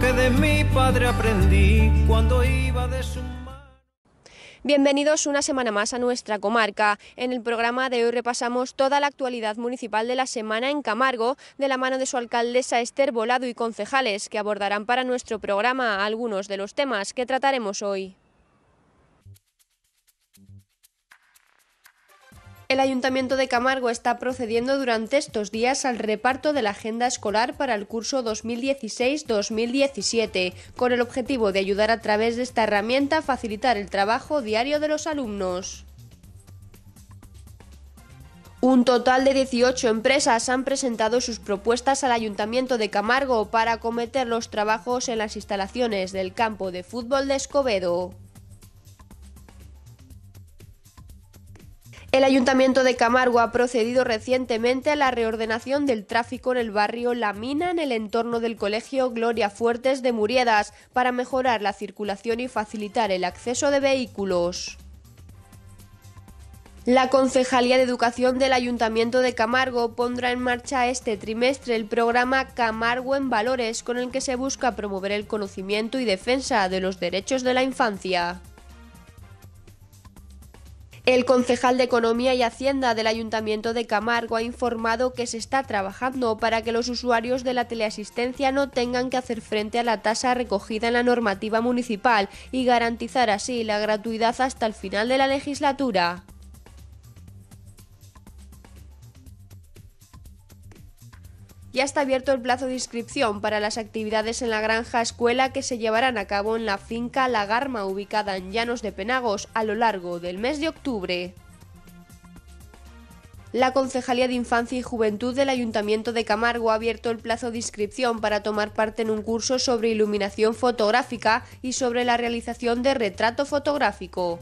que de mi padre aprendí cuando iba de su Bienvenidos una semana más a nuestra comarca. En el programa de hoy repasamos toda la actualidad municipal de la semana en Camargo, de la mano de su alcaldesa Esther Volado y concejales, que abordarán para nuestro programa algunos de los temas que trataremos hoy. El Ayuntamiento de Camargo está procediendo durante estos días al reparto de la agenda escolar para el curso 2016-2017, con el objetivo de ayudar a través de esta herramienta a facilitar el trabajo diario de los alumnos. Un total de 18 empresas han presentado sus propuestas al Ayuntamiento de Camargo para acometer los trabajos en las instalaciones del campo de fútbol de Escobedo. El Ayuntamiento de Camargo ha procedido recientemente a la reordenación del tráfico en el barrio La Mina en el entorno del Colegio Gloria Fuertes de Muriedas para mejorar la circulación y facilitar el acceso de vehículos. La Concejalía de Educación del Ayuntamiento de Camargo pondrá en marcha este trimestre el programa Camargo en Valores con el que se busca promover el conocimiento y defensa de los derechos de la infancia. El concejal de Economía y Hacienda del Ayuntamiento de Camargo ha informado que se está trabajando para que los usuarios de la teleasistencia no tengan que hacer frente a la tasa recogida en la normativa municipal y garantizar así la gratuidad hasta el final de la legislatura. ya está abierto el plazo de inscripción para las actividades en la granja escuela que se llevarán a cabo en la finca La Garma ubicada en Llanos de Penagos a lo largo del mes de octubre. La Concejalía de Infancia y Juventud del Ayuntamiento de Camargo ha abierto el plazo de inscripción para tomar parte en un curso sobre iluminación fotográfica y sobre la realización de retrato fotográfico.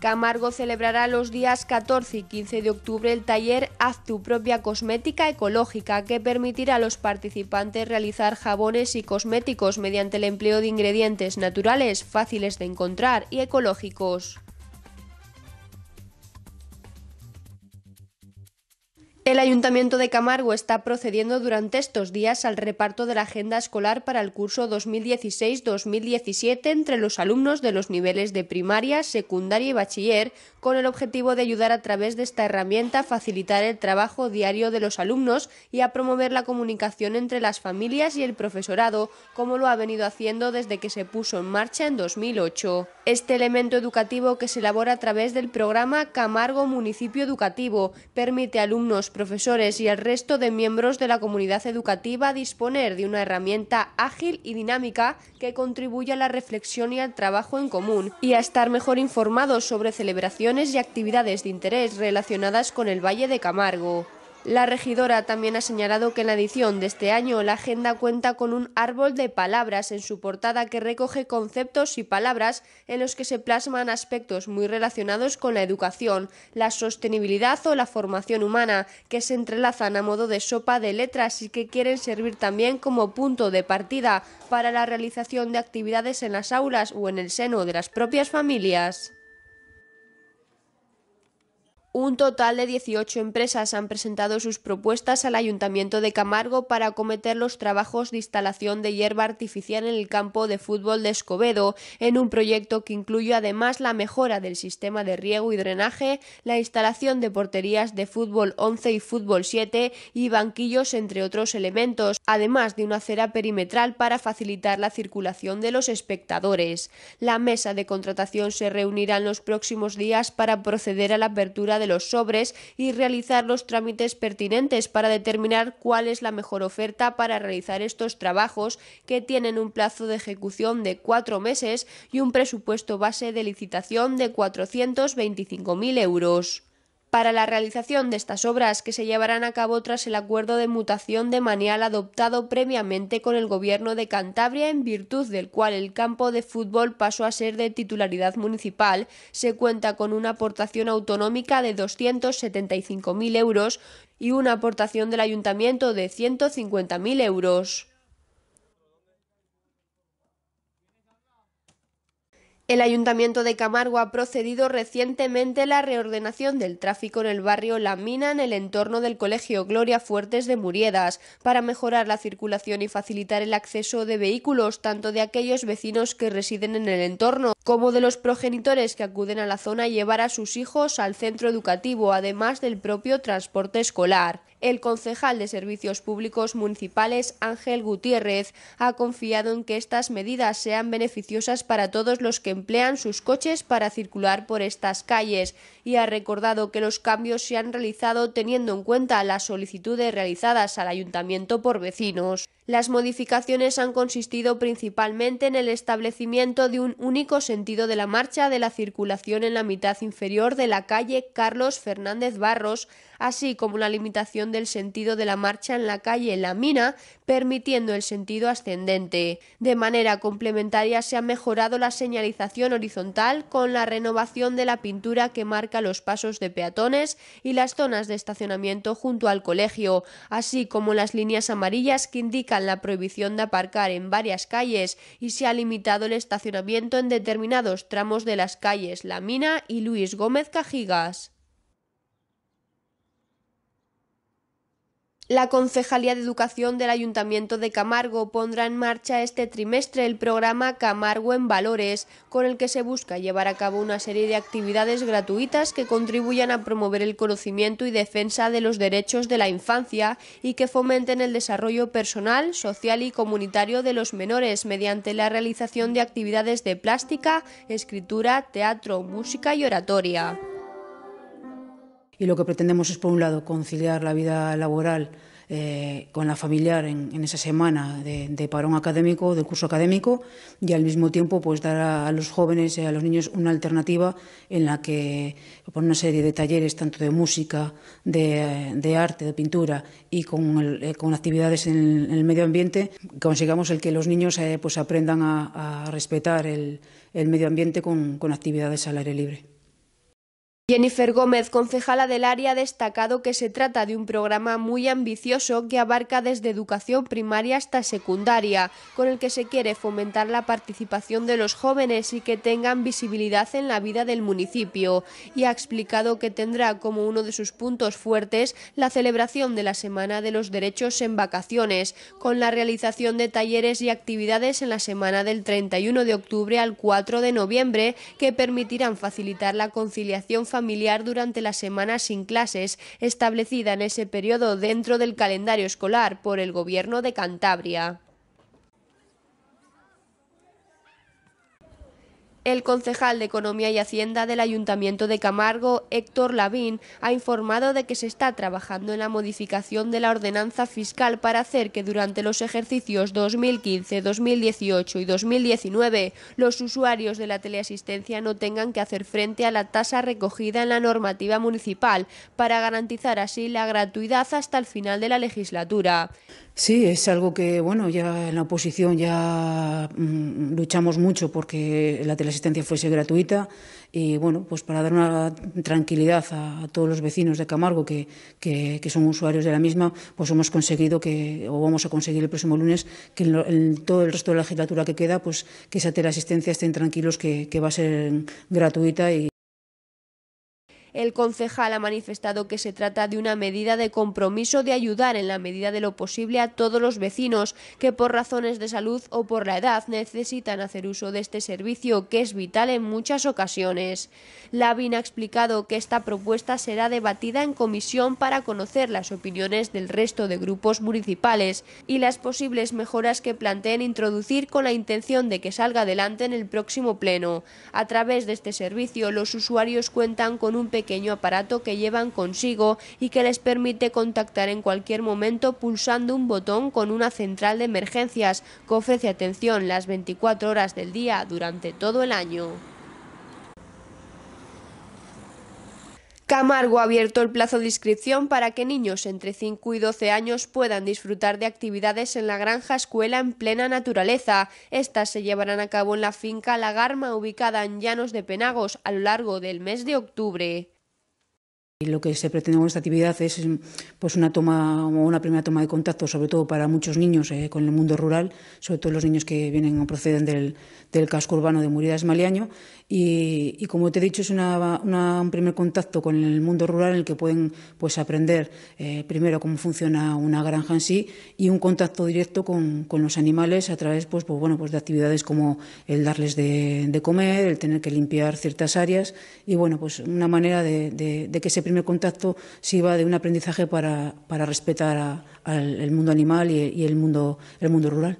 Camargo celebrará los días 14 y 15 de octubre el taller Haz tu propia cosmética ecológica que permitirá a los participantes realizar jabones y cosméticos mediante el empleo de ingredientes naturales, fáciles de encontrar y ecológicos. El Ayuntamiento de Camargo está procediendo durante estos días al reparto de la agenda escolar para el curso 2016-2017 entre los alumnos de los niveles de primaria, secundaria y bachiller, con el objetivo de ayudar a través de esta herramienta a facilitar el trabajo diario de los alumnos y a promover la comunicación entre las familias y el profesorado, como lo ha venido haciendo desde que se puso en marcha en 2008. Este elemento educativo que se elabora a través del programa Camargo Municipio Educativo permite a alumnos profesores y el resto de miembros de la comunidad educativa disponer de una herramienta ágil y dinámica que contribuya a la reflexión y al trabajo en común y a estar mejor informados sobre celebraciones y actividades de interés relacionadas con el Valle de Camargo. La regidora también ha señalado que en la edición de este año la agenda cuenta con un árbol de palabras en su portada que recoge conceptos y palabras en los que se plasman aspectos muy relacionados con la educación, la sostenibilidad o la formación humana, que se entrelazan a modo de sopa de letras y que quieren servir también como punto de partida para la realización de actividades en las aulas o en el seno de las propias familias. Un total de 18 empresas han presentado sus propuestas al Ayuntamiento de Camargo para acometer los trabajos de instalación de hierba artificial en el campo de fútbol de Escobedo, en un proyecto que incluye además la mejora del sistema de riego y drenaje, la instalación de porterías de fútbol 11 y fútbol 7 y banquillos, entre otros elementos, además de una acera perimetral para facilitar la circulación de los espectadores. La mesa de contratación se reunirá en los próximos días para proceder a la apertura de los sobres y realizar los trámites pertinentes para determinar cuál es la mejor oferta para realizar estos trabajos que tienen un plazo de ejecución de cuatro meses y un presupuesto base de licitación de 425.000 euros para la realización de estas obras que se llevarán a cabo tras el acuerdo de mutación de Manial adoptado previamente con el gobierno de Cantabria en virtud del cual el campo de fútbol pasó a ser de titularidad municipal, se cuenta con una aportación autonómica de 275.000 euros y una aportación del ayuntamiento de 150.000 euros. El Ayuntamiento de Camargo ha procedido recientemente la reordenación del tráfico en el barrio La Mina en el entorno del Colegio Gloria Fuertes de Muriedas para mejorar la circulación y facilitar el acceso de vehículos tanto de aquellos vecinos que residen en el entorno como de los progenitores que acuden a la zona a llevar a sus hijos al centro educativo, además del propio transporte escolar. El concejal de Servicios Públicos Municipales, Ángel Gutiérrez, ha confiado en que estas medidas sean beneficiosas para todos los que emplean sus coches para circular por estas calles y ha recordado que los cambios se han realizado teniendo en cuenta las solicitudes realizadas al ayuntamiento por vecinos. Las modificaciones han consistido principalmente en el establecimiento de un único sentido de la marcha de la circulación en la mitad inferior de la calle Carlos Fernández Barros, así como la limitación del sentido de la marcha en la calle La Mina, permitiendo el sentido ascendente. De manera complementaria se ha mejorado la señalización horizontal con la renovación de la pintura que marca los pasos de peatones y las zonas de estacionamiento junto al colegio, así como las líneas amarillas que indican la prohibición de aparcar en varias calles y se ha limitado el estacionamiento en determinados tramos de las calles La Mina y Luis Gómez Cajigas. La Concejalía de Educación del Ayuntamiento de Camargo pondrá en marcha este trimestre el programa Camargo en Valores, con el que se busca llevar a cabo una serie de actividades gratuitas que contribuyan a promover el conocimiento y defensa de los derechos de la infancia y que fomenten el desarrollo personal, social y comunitario de los menores mediante la realización de actividades de plástica, escritura, teatro, música y oratoria. Y lo que pretendemos es, por un lado, conciliar la vida laboral eh, con la familiar en, esa semana de, parón académico, del curso académico, y al mismo tiempo pues, dar a, los jóvenes, y a los niños, una alternativa en la que por una serie de talleres, tanto de música, de, arte, de pintura y con, eh, actividades en el, medio ambiente, consigamos el que los niños eh, pues, aprendan a, respetar el, medio ambiente con actividades al aire libre. Jennifer Gómez, concejala del área, ha destacado que se trata de un programa muy ambicioso que abarca desde educación primaria hasta secundaria, con el que se quiere fomentar la participación de los jóvenes y que tengan visibilidad en la vida del municipio, y ha explicado que tendrá como uno de sus puntos fuertes la celebración de la Semana de los Derechos en Vacaciones, con la realización de talleres y actividades en la semana del 31 de octubre al 4 de noviembre que permitirán facilitar la conciliación familiar familiar durante la semana sin clases establecida en ese periodo dentro del calendario escolar por el Gobierno de Cantabria. El concejal de Economía y Hacienda del Ayuntamiento de Camargo, Héctor Lavín, ha informado de que se está trabajando en la modificación de la ordenanza fiscal para hacer que durante los ejercicios 2015, 2018 y 2019 los usuarios de la teleasistencia no tengan que hacer frente a la tasa recogida en la normativa municipal para garantizar así la gratuidad hasta el final de la legislatura. Sí, es algo que, bueno, ya en la oposición ya mm, luchamos mucho porque la teleasistencia fuese gratuita y, bueno, pues para dar una tranquilidad a, todos los vecinos de Camargo que, que, son usuarios de la misma, pues hemos conseguido que, o vamos a conseguir el próximo lunes, que en, en todo el resto de la legislatura que queda, pues que esa teleasistencia estén tranquilos que, que va a ser gratuita y el concejal ha manifestado que se trata de una medida de compromiso de ayudar en la medida de lo posible a todos los vecinos que por razones de salud o por la edad necesitan hacer uso de este servicio que es vital en muchas ocasiones. Lavin ha explicado que esta propuesta será debatida en comisión para conocer las opiniones del resto de grupos municipales y las posibles mejoras que planteen introducir con la intención de que salga adelante en el próximo pleno. A través de este servicio los usuarios cuentan con un pequeño aparato que llevan consigo y que les permite contactar en cualquier momento pulsando un botón con una central de emergencias que ofrece atención las 24 horas del día durante todo el año. Camargo ha abierto el plazo de inscripción para que niños entre 5 y 12 años puedan disfrutar de actividades en la granja escuela en plena naturaleza. Estas se llevarán a cabo en la finca Lagarma ubicada en Llanos de Penagos, a lo largo del mes de octubre. Y Lo que se pretende con esta actividad es em, pues una toma una primera toma de contacto, sobre todo para muchos niños eh, con el mundo rural, sobre todo los niños que vienen o proceden del, casco urbano de Murida Maliaño, y, como te he dicho, es un primer contacto con el mundo rural en el que pueden pues, aprender eh, primero cómo funciona una granja en sí y un contacto directo con, los animales a través pues, pues, bueno, pues de actividades como el darles de, comer, el tener que limpiar ciertas áreas y bueno, pues una manera de, que ese primer contacto sirva de un aprendizaje para, para respetar al mundo animal y, y el, mundo, el mundo rural.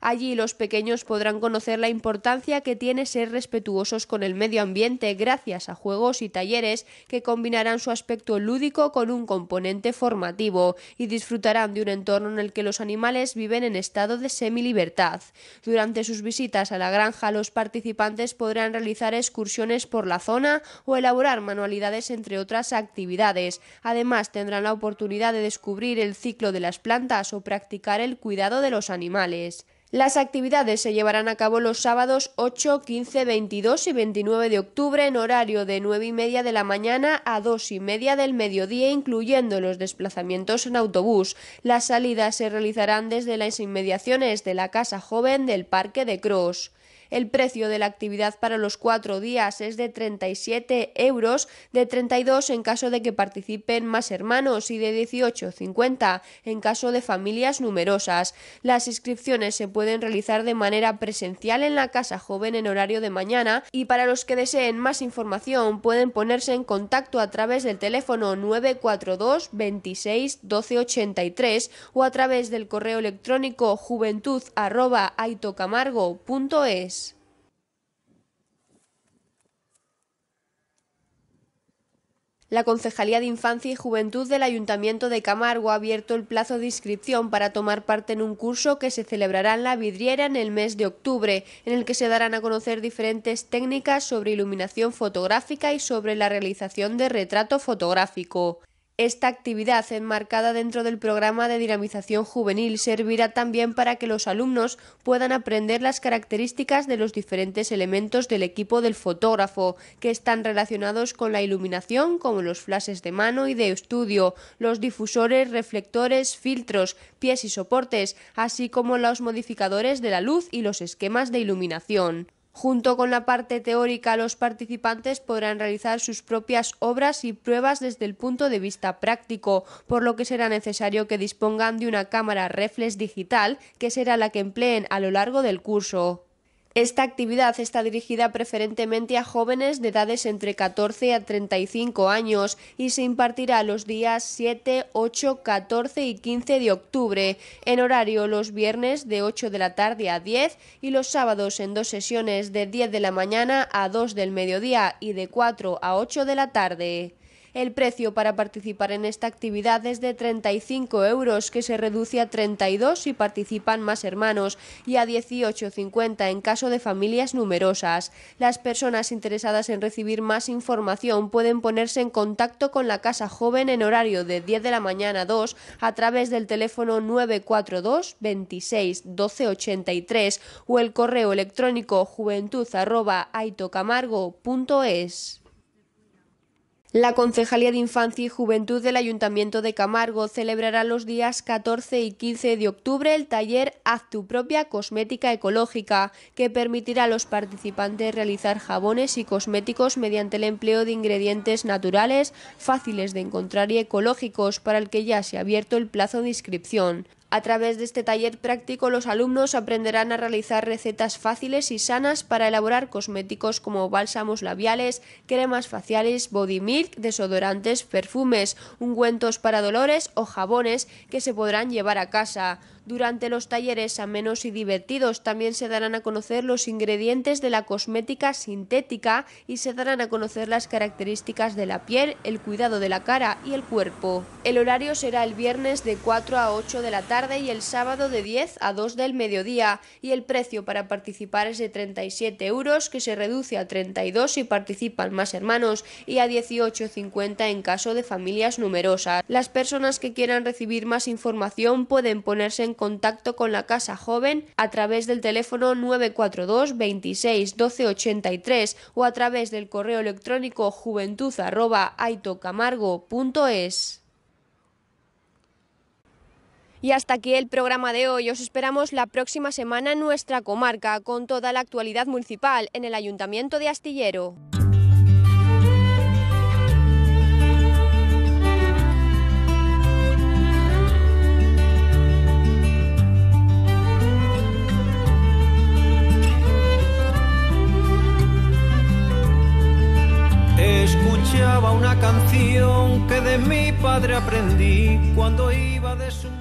Allí los pequeños podrán conocer la importancia que tiene ser respetuosos con el medio ambiente gracias a juegos y talleres que combinarán su aspecto lúdico con un componente formativo y disfrutarán de un entorno en el que los animales viven en estado de semi libertad. Durante sus visitas a la granja los participantes podrán realizar excursiones por la zona o elaborar manualidades entre otras actividades. Además tendrán la oportunidad de descubrir el ciclo de las plantas o practicar el cuidado de los animales. Las actividades se llevarán a cabo los sábados 8, 15, 22 y 29 de octubre en horario de 9 y media de la mañana a 2 y media del mediodía, incluyendo los desplazamientos en autobús. Las salidas se realizarán desde las inmediaciones de la Casa Joven del Parque de Cross. El precio de la actividad para los cuatro días es de 37 euros, de 32 en caso de que participen más hermanos y de 18,50 en caso de familias numerosas. Las inscripciones se pueden realizar de manera presencial en la Casa Joven en horario de mañana y para los que deseen más información pueden ponerse en contacto a través del teléfono 942 26 o a través del correo electrónico juventud@aitocamargo.es. La Concejalía de Infancia y Juventud del Ayuntamiento de Camargo ha abierto el plazo de inscripción para tomar parte en un curso que se celebrará en la vidriera en el mes de octubre, en el que se darán a conocer diferentes técnicas sobre iluminación fotográfica y sobre la realización de retrato fotográfico. Esta actividad enmarcada dentro del programa de dinamización juvenil servirá también para que los alumnos puedan aprender las características de los diferentes elementos del equipo del fotógrafo, que están relacionados con la iluminación como los flashes de mano y de estudio, los difusores, reflectores, filtros, pies y soportes, así como los modificadores de la luz y los esquemas de iluminación. Junto con la parte teórica, los participantes podrán realizar sus propias obras y pruebas desde el punto de vista práctico, por lo que será necesario que dispongan de una cámara reflex digital, que será la que empleen a lo largo del curso. Esta actividad está dirigida preferentemente a jóvenes de edades entre 14 a 35 años y se impartirá los días 7, 8, 14 y 15 de octubre, en horario los viernes de 8 de la tarde a 10 y los sábados en dos sesiones de 10 de la mañana a 2 del mediodía y de 4 a 8 de la tarde. El precio para participar en esta actividad es de 35 euros, que se reduce a 32 si participan más hermanos y a 18,50 en caso de familias numerosas. Las personas interesadas en recibir más información pueden ponerse en contacto con la Casa Joven en horario de 10 de la mañana a 2 a través del teléfono 942 26 12 o el correo electrónico juventud@aitocamargo.es. La Concejalía de Infancia y Juventud del Ayuntamiento de Camargo celebrará los días 14 y 15 de octubre el taller Haz tu propia cosmética ecológica, que permitirá a los participantes realizar jabones y cosméticos mediante el empleo de ingredientes naturales, fáciles de encontrar y ecológicos, para el que ya se ha abierto el plazo de inscripción. A través de este taller práctico los alumnos aprenderán a realizar recetas fáciles y sanas para elaborar cosméticos como bálsamos labiales, cremas faciales, body milk, desodorantes, perfumes, ungüentos para dolores o jabones que se podrán llevar a casa. Durante los talleres amenos y divertidos también se darán a conocer los ingredientes de la cosmética sintética y se darán a conocer las características de la piel, el cuidado de la cara y el cuerpo. El horario será el viernes de 4 a 8 de la tarde y el sábado de 10 a 2 del mediodía y el precio para participar es de 37 euros que se reduce a 32 si participan más hermanos y a 18,50 en caso de familias numerosas. Las personas que quieran recibir más información pueden ponerse en contacto con la Casa Joven a través del teléfono 942 26 12 83 o a través del correo electrónico juventud@aitocamargo.es. Y hasta aquí el programa de hoy. Os esperamos la próxima semana en nuestra comarca con toda la actualidad municipal en el Ayuntamiento de Astillero. escuchaba una canción que de mi padre aprendí cuando iba de su